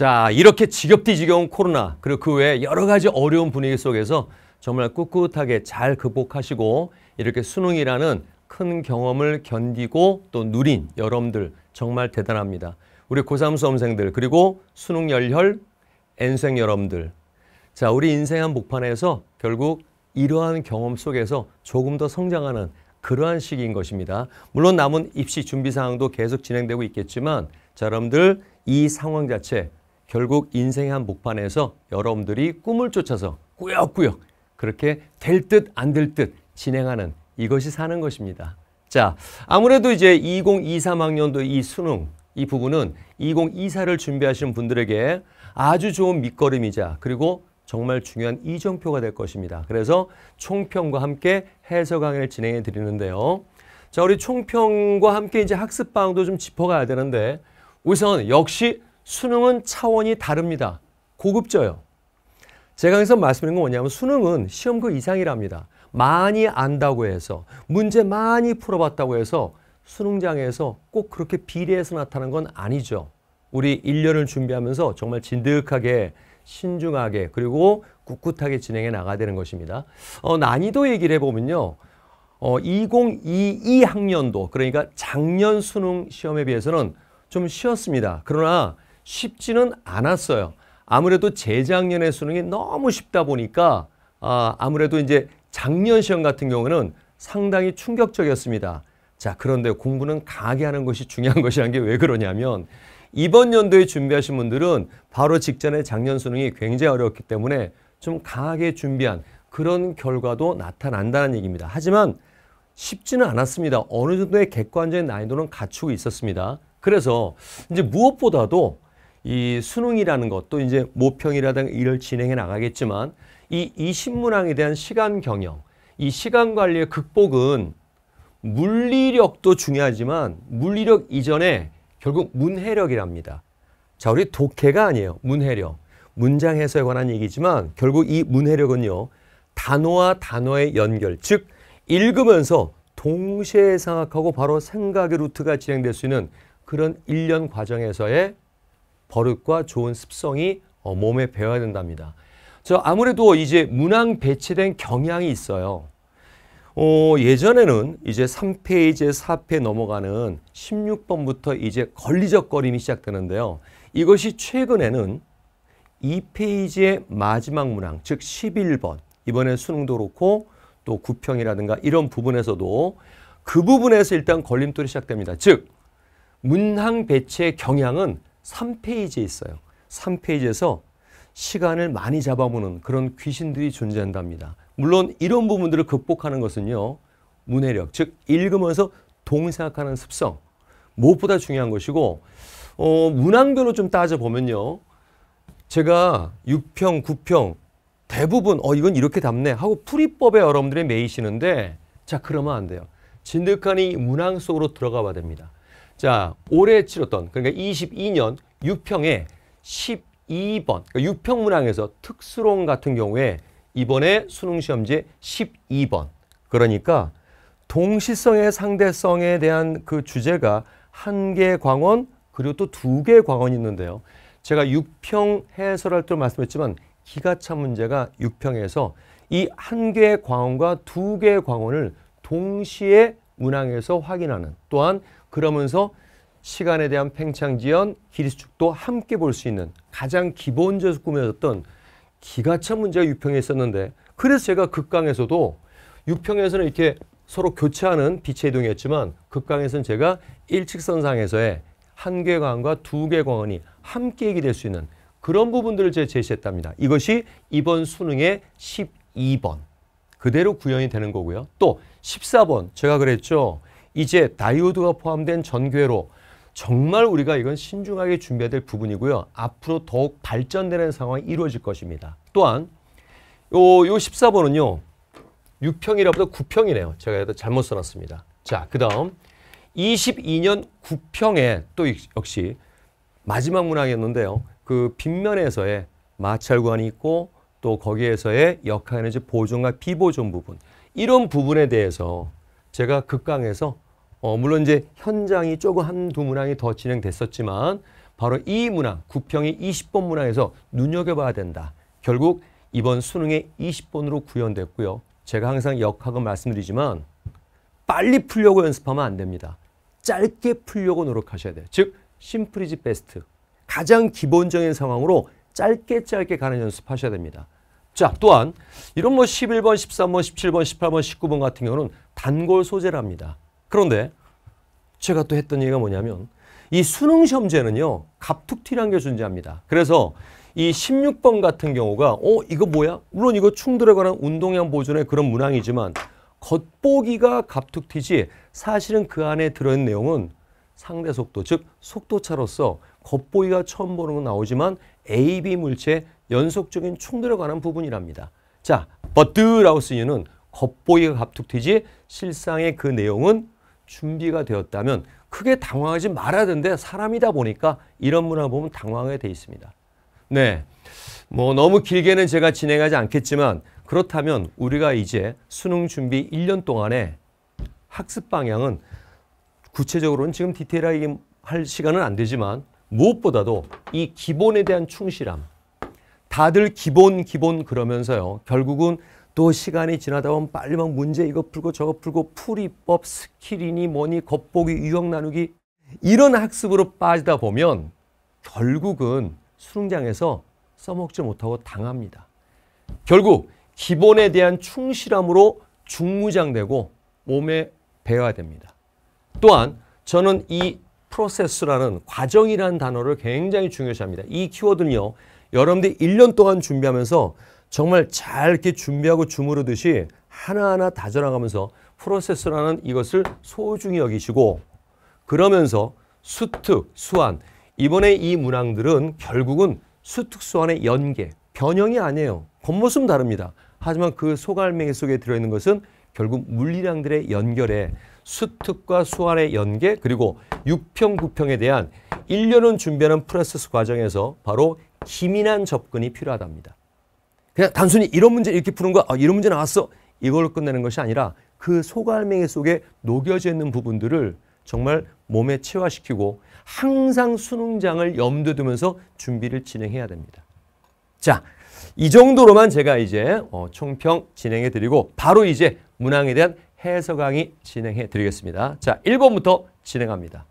자, 이렇게 지겹디 지겨운 코로나 그리고 그 외에 여러 가지 어려운 분위기 속에서 정말 꿋꿋하게 잘 극복하시고 이렇게 수능이라는 큰 경험을 견디고 또 누린 여러분들 정말 대단합니다. 우리 고3 수험생들 그리고 수능 열혈 N생 여러분들 자 우리 인생 한 복판에서 결국 이러한 경험 속에서 조금 더 성장하는 그러한 시기인 것입니다. 물론 남은 입시 준비 사항도 계속 진행되고 있겠지만 자 여러분들 이 상황 자체 결국 인생의 한복판에서 여러분들이 꿈을 쫓아서 꾸역꾸역 그렇게 될 듯 안 될 듯 진행하는 이것이 사는 것입니다. 자, 아무래도 이제 2023학년도 이 수능 이 부분은 2024를 준비하시는 분들에게 아주 좋은 밑거름이자 그리고 정말 중요한 이정표가 될 것입니다. 그래서 총평과 함께 해설 강의를 진행해 드리는데요. 자, 우리 총평과 함께 이제 학습 방도 좀 짚어가야 되는데 우선 역시 수능은 차원이 다릅니다. 고급져요. 제가 여기서 말씀드린 건 뭐냐면 수능은 시험 그 이상이랍니다. 많이 안다고 해서 문제 많이 풀어봤다고 해서 수능장에서 꼭 그렇게 비례해서 나타난 건 아니죠. 우리 1년을 준비하면서 정말 진득하게 신중하게 그리고 꿋꿋하게 진행해 나가야 되는 것입니다. 어, 난이도 얘기를 해보면요. 어, 2022학년도 그러니까 작년 수능 시험에 비해서는 좀쉬웠습니다 그러나 쉽지는 않았어요. 아무래도 재작년에 수능이 너무 쉽다 보니까 아, 아무래도 이제 작년 시험 같은 경우는 상당히 충격적이었습니다. 자, 그런데 공부는 강하게 하는 것이 중요한 것이란 게 왜 그러냐면 이번 연도에 준비하신 분들은 바로 직전에 작년 수능이 굉장히 어려웠기 때문에 좀 강하게 준비한 그런 결과도 나타난다는 얘기입니다. 하지만 쉽지는 않았습니다. 어느 정도의 객관적인 난이도는 갖추고 있었습니다. 그래서 이제 무엇보다도 이 수능이라는 것도 이제 모평이라든가 일을 진행해 나가겠지만 이 이신문항에 대한 시간 경영, 이 시간 관리의 극복은 물리력도 중요하지만 물리력 이전에 결국 문해력이랍니다. 자, 우리 독해가 아니에요. 문해력. 문장 해설에 관한 얘기지만 결국 이 문해력은요. 단어와 단어의 연결, 즉 읽으면서 동시에 생각하고 바로 생각의 루트가 진행될 수 있는 그런 일련 과정에서의 버릇과 좋은 습성이 어, 몸에 배어야 된답니다. 저 아무래도 이제 문항 배치된 경향이 있어요. 어, 예전에는 이제 3페이지, 4페 넘어가는 16번부터 이제 걸리적거림이 시작되는데요. 이것이 최근에는 2페이지의 마지막 문항, 즉 11번, 이번에 수능도 그렇고 또 구평이라든가 이런 부분에서도 그 부분에서 일단 걸림돌이 시작됩니다. 즉, 문항 배치의 경향은 3페이지에 있어요. 3페이지에서 시간을 많이 잡아먹는 그런 귀신들이 존재한답니다. 물론 이런 부분들을 극복하는 것은요. 문해력, 즉 읽으면서 동생각하는 습성, 무엇보다 중요한 것이고 어, 문항별로 좀 따져보면요. 제가 6평, 9평 대부분 어 이건 이렇게 답네 하고 풀이법에 여러분들이 매이시는데 자 그러면 안 돼요. 진득하니 문항 속으로 들어가 봐야 됩니다. 자, 올해 치렀던 그러니까 22년 6평에 12번 그러니까 유평 문항에서 특수론 같은 경우에 이번에 수능 시험지에 12번 그러니까 동시성의 상대성에 대한 그 주제가 한개 광원 그리고 또 두개 광원이 있는데요. 제가 6평 해설할 때 말씀했지만 기가차 문제가 6평에서이 한 개의 광원과 두 개의 광원을 동시에 문항에서 확인하는 또한 그러면서 시간에 대한 팽창지연, 기리수축도 함께 볼 수 있는 가장 기본적으로 꾸며졌던 기가차 문제가 유평에 있었는데 그래서 제가 극강에서도 유평에서는 이렇게 서로 교차하는 빛의 이동이었지만 극강에서는 제가 일직선상에서의 한개광과두개 광원이 함께 얘기될 수 있는 그런 부분들을 제 제시했답니다. 이것이 이번 수능의 12번 그대로 구현이 되는 거고요. 또 14번 제가 그랬죠. 이제 다이오드가 포함된 전괴로 정말 우리가 이건 신중하게 준비해야 될 부분이고요. 앞으로 더욱 발전되는 상황이 이루어질 것입니다. 또한 요, 요 14번은요. 6평이라보다 9평이네요. 제가 잘못 써놨습니다. 자, 그 다음 22년 9평에 또 역시 마지막 문항이었는데요. 그 빗면에서의 마찰관이 있고 또 거기에서의 역할에는 보존과 비보존 부분 이런 부분에 대해서 제가 극강에서 어, 물론 이제 현장이 조금 한 두 문항이 더 진행됐었지만 바로 이 문항, 구평의 20번 문항에서 눈여겨봐야 된다. 결국 이번 수능에 20번으로 구현됐고요. 제가 항상 역학은 말씀드리지만 빨리 풀려고 연습하면 안 됩니다. 짧게 풀려고 노력하셔야 돼요. 즉, 심플이지 베스트. 가장 기본적인 상황으로 짧게 짧게 가는 연습하셔야 됩니다. 자, 또한 이런 뭐 11번, 13번, 17번, 18번, 19번 같은 경우는 단골 소재랍니다. 그런데 제가 또 했던 얘기가 뭐냐면 이 수능 시험제는요. 갑툭튀란게 존재합니다. 그래서 이 16번 같은 경우가 어 이거 뭐야? 물론 이거 충돌에 관한 운동량 보존의 그런 문항이지만 겉보기가 갑툭튀지 사실은 그 안에 들어있는 내용은 상대 속도 즉 속도차로서 겉보기가 처음 보는 건 나오지만 A, B 물체 연속적인 충돌에 관한 부분이랍니다. 자, but 라고 쓰이는 겉보이가 갑툭튀지 실상의 그 내용은 준비가 되었다면 크게 당황하지 말아야 되는데 사람이다 보니까 이런 문화 보면 당황하게 돼 있습니다. 네. 뭐 너무 길게는 제가 진행하지 않겠지만 그렇다면 우리가 이제 수능 준비 1년 동안에 학습 방향은 구체적으로는 지금 디테일하게 할 시간은 안 되지만 무엇보다도 이 기본에 대한 충실함 다들 기본 기본 그러면서요 결국은 또 시간이 지나다 보면 빨리 막 문제 이거 풀고 저거 풀고 풀이법, 스킬이니 뭐니, 겉보기, 유형 나누기 이런 학습으로 빠지다 보면 결국은 수능장에서 써먹지 못하고 당합니다. 결국 기본에 대한 충실함으로 중무장되고 몸에 배워야 됩니다. 또한 저는 이 프로세스라는 과정이라는 단어를 굉장히 중요시합니다. 이 키워드는요. 여러분들이 1년 동안 준비하면서 정말 잘 이렇게 준비하고 주무르듯이 하나하나 다져나가면서 프로세스라는 이것을 소중히 여기시고 그러면서 수특, 수완 이번에 이 문항들은 결국은 수특, 수완의 연계, 변형이 아니에요. 겉모습은 다릅니다. 하지만 그 소갈맹이 속에 들어있는 것은 결국 물리량들의 연결에 수특과 수완의 연계 그리고 육평, 구평에 대한 1년은 준비하는 프로세스 과정에서 바로 기민한 접근이 필요하답니다. 그냥 단순히 이런 문제 이렇게 푸는 거, 아, 이런 문제 나왔어. 이걸 끝내는 것이 아니라 그 소갈맹이 속에 녹여져 있는 부분들을 정말 몸에 체화시키고 항상 수능장을 염두에 두면서 준비를 진행해야 됩니다. 자, 이 정도로만 제가 이제 어, 총평 진행해 드리고 바로 이제 문항에 대한 해석 강의 진행해 드리겠습니다. 자, 1번부터 진행합니다.